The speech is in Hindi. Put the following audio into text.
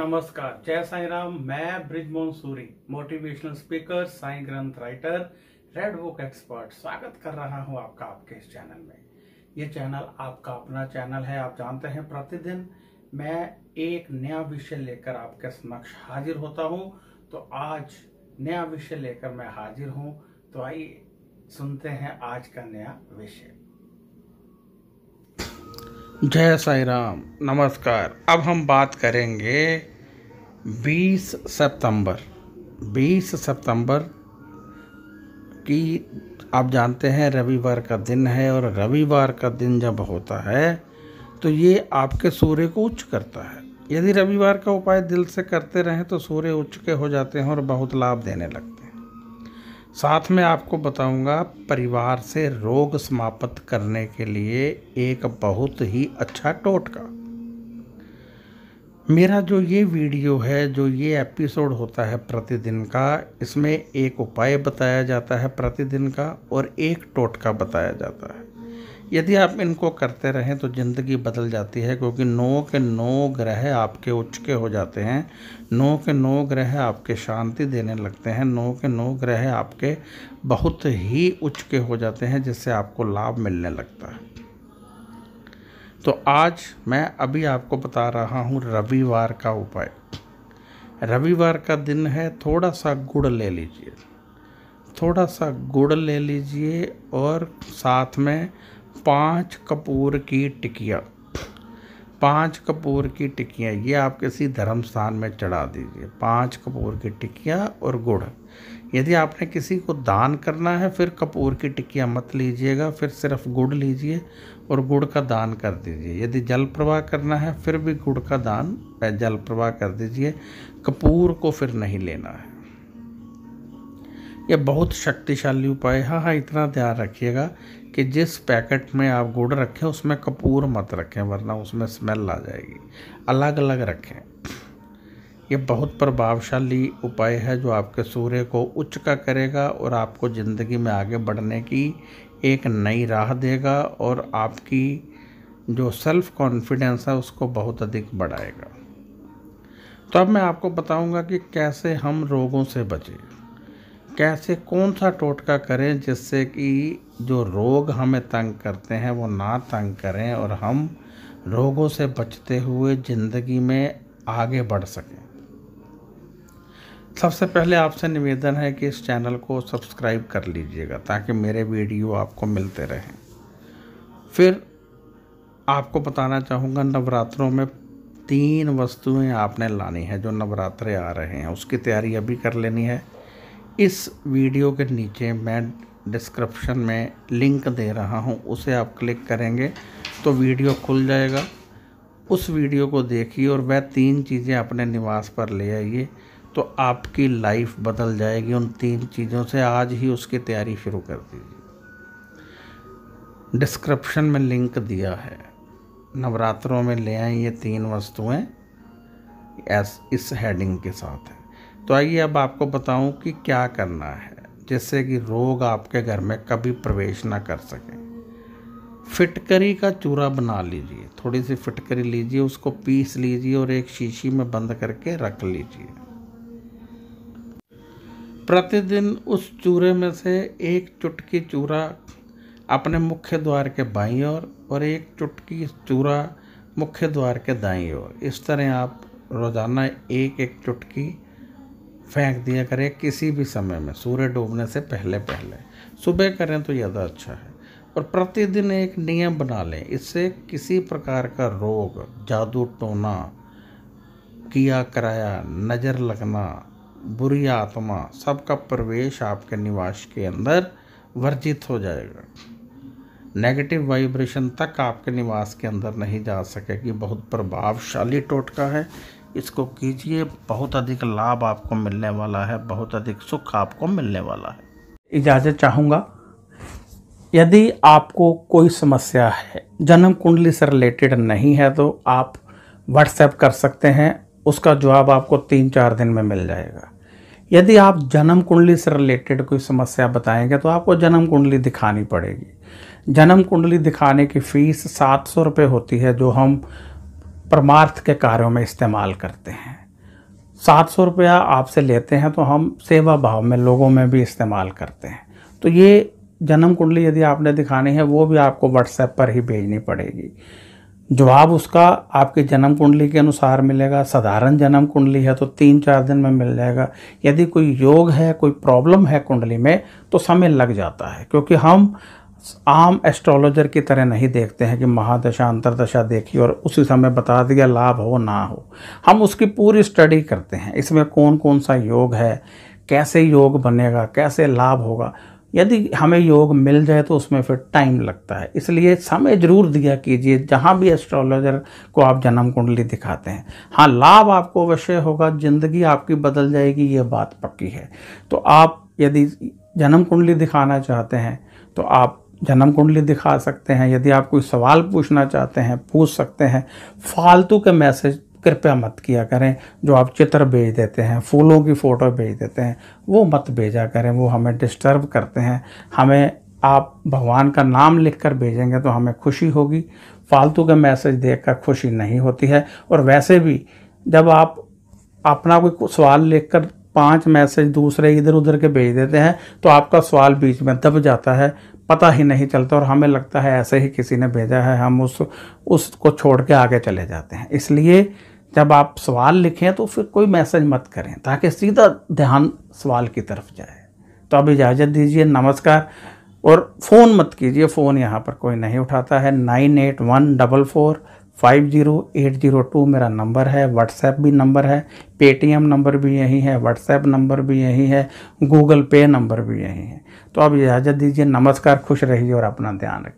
नमस्कार जय साई राम मैं ब्रिज सूरी मोटिवेशनल स्पीकर साई ग्रंथ राइटर रेड बुक एक्सपर्ट स्वागत कर रहा हूं आपका आपके इस चैनल में ये चैनल आपका अपना चैनल है आप जानते हैं प्रतिदिन मैं एक नया विषय लेकर आपके समक्ष हाजिर होता हूं तो आज नया विषय लेकर मैं हाजिर हूं तो आइए सुनते हैं आज का नया विषय जय साई राम नमस्कार अब हम बात करेंगे 20 सितंबर 20 सितंबर की आप जानते हैं रविवार का दिन है और रविवार का दिन जब होता है तो ये आपके सूर्य को उच्च करता है यदि रविवार का उपाय दिल से करते रहें तो सूर्य उच्च के हो जाते हैं और बहुत लाभ देने लगते हैं साथ में आपको बताऊंगा परिवार से रोग समाप्त करने के लिए एक बहुत ही अच्छा टोटका मेरा जो ये वीडियो है जो ये एपिसोड होता है प्रतिदिन का इसमें एक उपाय बताया जाता है प्रतिदिन का और एक टोटका बताया जाता है यदि आप इनको करते रहें तो ज़िंदगी बदल जाती है क्योंकि नौ के नौ ग्रह आपके उच्च के हो जाते हैं नौ के नौ ग्रह आपके शांति देने लगते हैं नौ के नौ ग्रह आपके बहुत ही उच्च के हो जाते हैं जिससे आपको लाभ मिलने लगता है तो आज मैं अभी आपको बता रहा हूँ रविवार का उपाय रविवार का दिन है थोड़ा सा गुड़ ले लीजिए थोड़ा सा गुड़ ले लीजिए और साथ में पाँच कपूर की टिकिया पाँच कपूर की टिकिया ये आप किसी धर्म स्थान में चढ़ा दीजिए पाँच कपूर की टिकिया और गुड़ यदि आपने किसी को दान करना है फिर कपूर की टिक्कियाँ मत लीजिएगा फिर सिर्फ गुड़ लीजिए और गुड़ का दान कर दीजिए यदि जल प्रवाह करना है फिर भी गुड़ का दान जल प्रवाह कर दीजिए कपूर को फिर नहीं लेना है यह बहुत शक्तिशाली उपाय है हाँ हाँ इतना ध्यान रखिएगा कि जिस पैकेट में आप गुड़ रखें उसमें कपूर मत रखें वरना उसमें स्मेल आ जाएगी अलग अलग रखें ये बहुत प्रभावशाली उपाय है जो आपके सूर्य को उच्च का करेगा और आपको ज़िंदगी में आगे बढ़ने की एक नई राह देगा और आपकी जो सेल्फ़ कॉन्फिडेंस है उसको बहुत अधिक बढ़ाएगा तो अब मैं आपको बताऊंगा कि कैसे हम रोगों से बचें कैसे कौन सा टोटका करें जिससे कि जो रोग हमें तंग करते हैं वो ना तंग करें और हम रोगों से बचते हुए ज़िंदगी में आगे बढ़ सकें सबसे पहले आपसे निवेदन है कि इस चैनल को सब्सक्राइब कर लीजिएगा ताकि मेरे वीडियो आपको मिलते रहें फिर आपको बताना चाहूँगा नवरात्रों में तीन वस्तुएं आपने लानी है जो नवरात्रे आ रहे हैं उसकी तैयारी अभी कर लेनी है इस वीडियो के नीचे मैं डिस्क्रिप्शन में लिंक दे रहा हूं उसे आप क्लिक करेंगे तो वीडियो खुल जाएगा उस वीडियो को देखिए और वह तीन चीज़ें अपने निवास पर ले आइए तो आपकी लाइफ बदल जाएगी उन तीन चीज़ों से आज ही उसकी तैयारी शुरू कर दीजिए डिस्क्रिप्शन में लिंक दिया है नवरात्रों में ले आए ये तीन वस्तुएं एस इस हेडिंग के साथ है तो आइए अब आपको बताऊं कि क्या करना है जिससे कि रोग आपके घर में कभी प्रवेश ना कर सके फिटकरी का चूरा बना लीजिए थोड़ी सी फिटकरी लीजिए उसको पीस लीजिए और एक शीशी में बंद करके रख लीजिए प्रतिदिन उस चूरे में से एक चुटकी चूरा अपने मुख्य द्वार के बाईं ओर और एक चुटकी चूरा मुख्य द्वार के दाईं ओर इस तरह आप रोज़ाना एक एक चुटकी फेंक दिया करें किसी भी समय में सूर्य डूबने से पहले पहले सुबह करें तो ज़्यादा अच्छा है और प्रतिदिन एक नियम बना लें इससे किसी प्रकार का रोग जादू टोना किया कराया नज़र लगना बुरी आत्मा सबका प्रवेश आपके निवास के अंदर वर्जित हो जाएगा नेगेटिव वाइब्रेशन तक आपके निवास के अंदर नहीं जा सकेगी बहुत प्रभावशाली टोटका है इसको कीजिए बहुत अधिक लाभ आपको मिलने वाला है बहुत अधिक सुख आपको मिलने वाला है इजाज़त चाहूँगा यदि आपको कोई समस्या है जन्म कुंडली से रिलेटेड नहीं है तो आप व्हाट्सएप कर सकते हैं उसका जवाब आपको तीन चार दिन में मिल जाएगा यदि आप जन्म कुंडली से रिलेटेड कोई समस्या बताएंगे तो आपको जन्म कुंडली दिखानी पड़ेगी जन्म कुंडली दिखाने की फ़ीस सात सौ रुपये होती है जो हम परमार्थ के कार्यों में इस्तेमाल करते हैं सात सौ रुपया आपसे लेते हैं तो हम सेवा भाव में लोगों में भी इस्तेमाल करते हैं तो ये जन्म कुंडली यदि आपने दिखानी है वो भी आपको व्हाट्सएप पर ही भेजनी पड़ेगी जवाब उसका आपके जन्म कुंडली के अनुसार मिलेगा साधारण जन्म कुंडली है तो तीन चार दिन में मिल जाएगा यदि कोई योग है कोई प्रॉब्लम है कुंडली में तो समय लग जाता है क्योंकि हम आम एस्ट्रोलॉजर की तरह नहीं देखते हैं कि महादशा अंतरदशा देखी और उसी समय बता दिया लाभ हो ना हो हम उसकी पूरी स्टडी करते हैं इसमें कौन कौन सा योग है कैसे योग बनेगा कैसे लाभ होगा यदि हमें योग मिल जाए तो उसमें फिर टाइम लगता है इसलिए समय ज़रूर दिया कीजिए जहाँ भी एस्ट्रोलॉजर को आप जन्म कुंडली दिखाते हैं हाँ लाभ आपको अवश्य होगा ज़िंदगी आपकी बदल जाएगी ये बात पक्की है तो आप यदि जन्म कुंडली दिखाना चाहते हैं तो आप जन्म कुंडली दिखा सकते हैं यदि आप कोई सवाल पूछना चाहते हैं पूछ सकते हैं फालतू के मैसेज कृपया मत किया करें जो आप चित्र भेज देते हैं फूलों की फ़ोटो भेज देते हैं वो मत भेजा करें वो हमें डिस्टर्ब करते हैं हमें आप भगवान का नाम लिखकर भेजेंगे तो हमें खुशी होगी फालतू के मैसेज देखकर खुशी नहीं होती है और वैसे भी जब आप अपना कोई सवाल लिखकर पांच मैसेज दूसरे इधर उधर के भेज देते हैं तो आपका सवाल बीच में दब जाता है पता ही नहीं चलता और हमें लगता है ऐसे ही किसी ने भेजा है हम उस उसको छोड़ के आगे चले जाते हैं इसलिए जब आप सवाल लिखें तो फिर कोई मैसेज मत करें ताकि सीधा ध्यान सवाल की तरफ जाए तो अब इजाज़त दीजिए नमस्कार और फ़ोन मत कीजिए फ़ोन यहाँ पर कोई नहीं उठाता है nine eight one double four five zero eight zero two मेरा नंबर है व्हाट्सएप भी नंबर है पेटीएम नंबर भी यही है व्हाट्सएप नंबर भी यही है गूगल पे नंबर भी यही है तो आप इजाज़त दीजिए नमस्कार खुश रहिए और अपना ध्यान रखिए